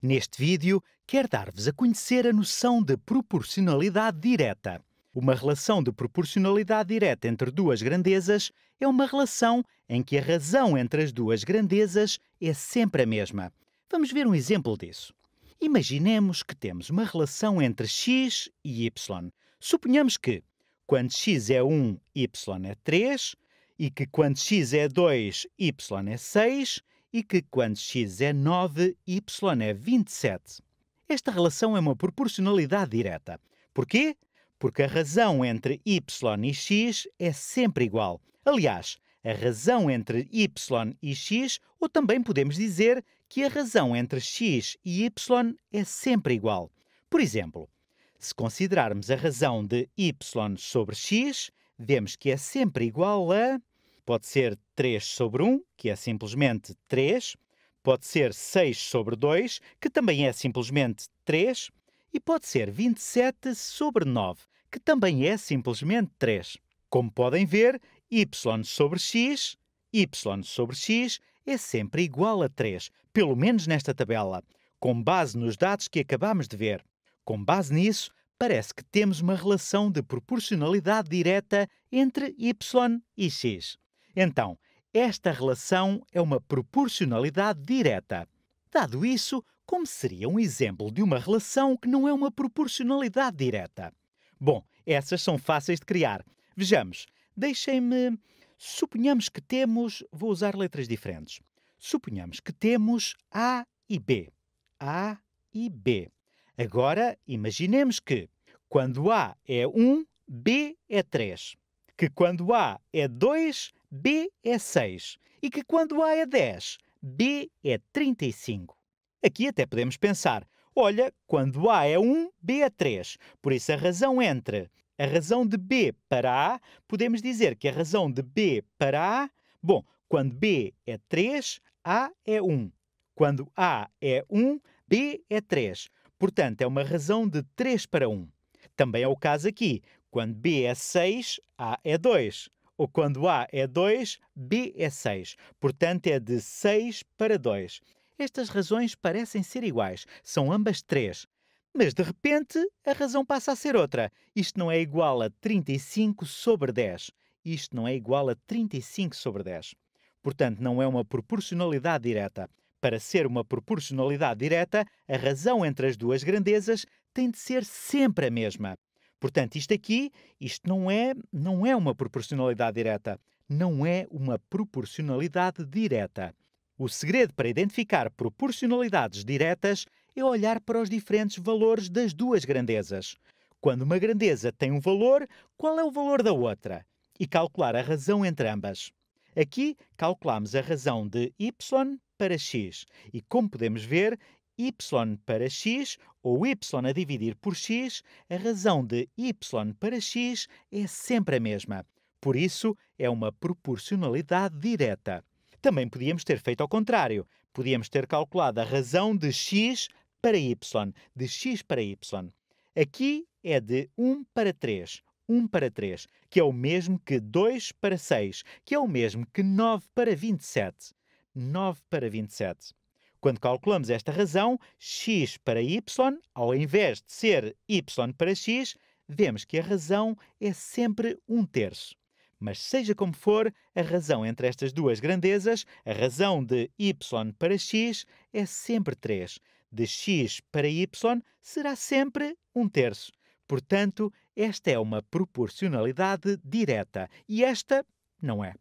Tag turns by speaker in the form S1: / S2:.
S1: Neste vídeo, quero dar-vos a conhecer a noção de proporcionalidade direta. Uma relação de proporcionalidade direta entre duas grandezas é uma relação em que a razão entre as duas grandezas é sempre a mesma. Vamos ver um exemplo disso. Imaginemos que temos uma relação entre x e y. Suponhamos que, quando x é 1, y é 3, e que quando x é 2, y é 6, e que, quando x é 9, y é 27. Esta relação é uma proporcionalidade direta. Porquê? Porque a razão entre y e x é sempre igual. Aliás, a razão entre y e x, ou também podemos dizer que a razão entre x e y é sempre igual. Por exemplo, se considerarmos a razão de y sobre x, vemos que é sempre igual a Pode ser 3 sobre 1, que é simplesmente 3. Pode ser 6 sobre 2, que também é simplesmente 3. E pode ser 27 sobre 9, que também é simplesmente 3. Como podem ver, y sobre x, y sobre x é sempre igual a 3, pelo menos nesta tabela, com base nos dados que acabamos de ver. Com base nisso, parece que temos uma relação de proporcionalidade direta entre y e x. Então, esta relação é uma proporcionalidade direta. Dado isso, como seria um exemplo de uma relação que não é uma proporcionalidade direta? Bom, essas são fáceis de criar. Vejamos, deixem-me. Suponhamos que temos. Vou usar letras diferentes. Suponhamos que temos A e B. A e B. Agora, imaginemos que, quando A é 1, B é 3 que quando A é 2, B é 6 e que quando A é 10, B é 35. Aqui até podemos pensar, olha, quando A é 1, B é 3. Por isso a razão entre a razão de B para A, podemos dizer que a razão de B para A, bom, quando B é 3, A é 1. Quando A é 1, B é 3. Portanto, é uma razão de 3 para 1. Também é o caso aqui. Quando B é 6, A é 2. Ou quando A é 2, B é 6. Portanto, é de 6 para 2. Estas razões parecem ser iguais, são ambas 3. Mas de repente, a razão passa a ser outra. Isto não é igual a 35 sobre 10. Isto não é igual a 35 sobre 10. Portanto, não é uma proporcionalidade direta. Para ser uma proporcionalidade direta, a razão entre as duas grandezas tem de ser sempre a mesma. Portanto, isto aqui, isto não é, não é uma proporcionalidade direta, não é uma proporcionalidade direta. O segredo para identificar proporcionalidades diretas é olhar para os diferentes valores das duas grandezas. Quando uma grandeza tem um valor, qual é o valor da outra? E calcular a razão entre ambas. Aqui calculamos a razão de y para x e, como podemos ver, y para x ou y a dividir por x, a razão de y para x é sempre a mesma. Por isso, é uma proporcionalidade direta. Também podíamos ter feito ao contrário. Podíamos ter calculado a razão de x para y, de x para y. Aqui é de 1 para 3, 1 para 3, que é o mesmo que 2 para 6, que é o mesmo que 9 para 27. 9 para 27. Quando calculamos esta razão, x para y, ao invés de ser y para x, vemos que a razão é sempre um terço. Mas seja como for, a razão entre estas duas grandezas, a razão de y para x, é sempre 3. De x para y será sempre um terço. Portanto, esta é uma proporcionalidade direta e esta não é.